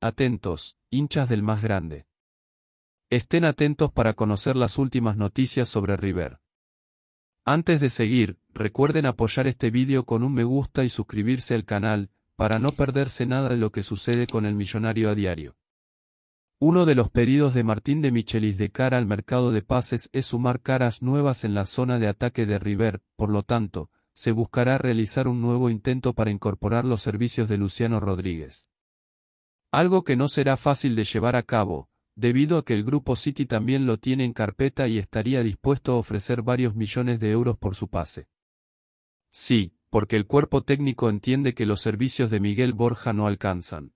Atentos, hinchas del más grande. Estén atentos para conocer las últimas noticias sobre River. Antes de seguir, recuerden apoyar este vídeo con un me gusta y suscribirse al canal, para no perderse nada de lo que sucede con el millonario a diario. Uno de los pedidos de Martín de Michelis de cara al mercado de pases es sumar caras nuevas en la zona de ataque de River, por lo tanto, se buscará realizar un nuevo intento para incorporar los servicios de Luciano Rodríguez. Algo que no será fácil de llevar a cabo, debido a que el grupo City también lo tiene en carpeta y estaría dispuesto a ofrecer varios millones de euros por su pase. Sí, porque el cuerpo técnico entiende que los servicios de Miguel Borja no alcanzan.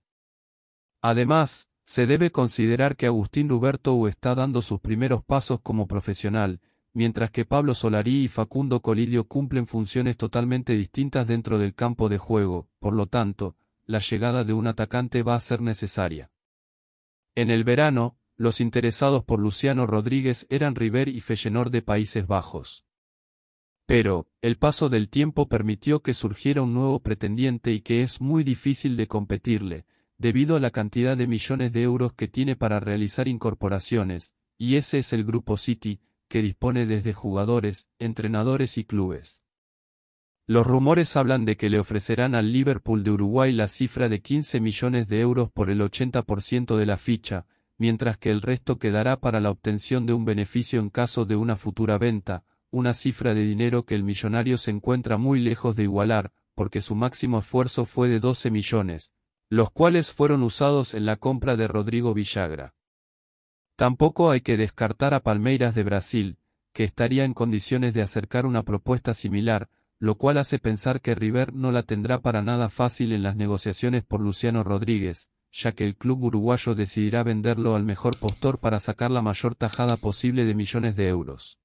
Además, se debe considerar que Agustín Ruberto está dando sus primeros pasos como profesional, mientras que Pablo Solari y Facundo Colidio cumplen funciones totalmente distintas dentro del campo de juego, por lo tanto, la llegada de un atacante va a ser necesaria. En el verano, los interesados por Luciano Rodríguez eran River y Fellenor de Países Bajos. Pero, el paso del tiempo permitió que surgiera un nuevo pretendiente y que es muy difícil de competirle, debido a la cantidad de millones de euros que tiene para realizar incorporaciones, y ese es el Grupo City, que dispone desde jugadores, entrenadores y clubes. Los rumores hablan de que le ofrecerán al Liverpool de Uruguay la cifra de 15 millones de euros por el 80% de la ficha, mientras que el resto quedará para la obtención de un beneficio en caso de una futura venta, una cifra de dinero que el millonario se encuentra muy lejos de igualar, porque su máximo esfuerzo fue de 12 millones, los cuales fueron usados en la compra de Rodrigo Villagra. Tampoco hay que descartar a Palmeiras de Brasil, que estaría en condiciones de acercar una propuesta similar, lo cual hace pensar que River no la tendrá para nada fácil en las negociaciones por Luciano Rodríguez, ya que el club uruguayo decidirá venderlo al mejor postor para sacar la mayor tajada posible de millones de euros.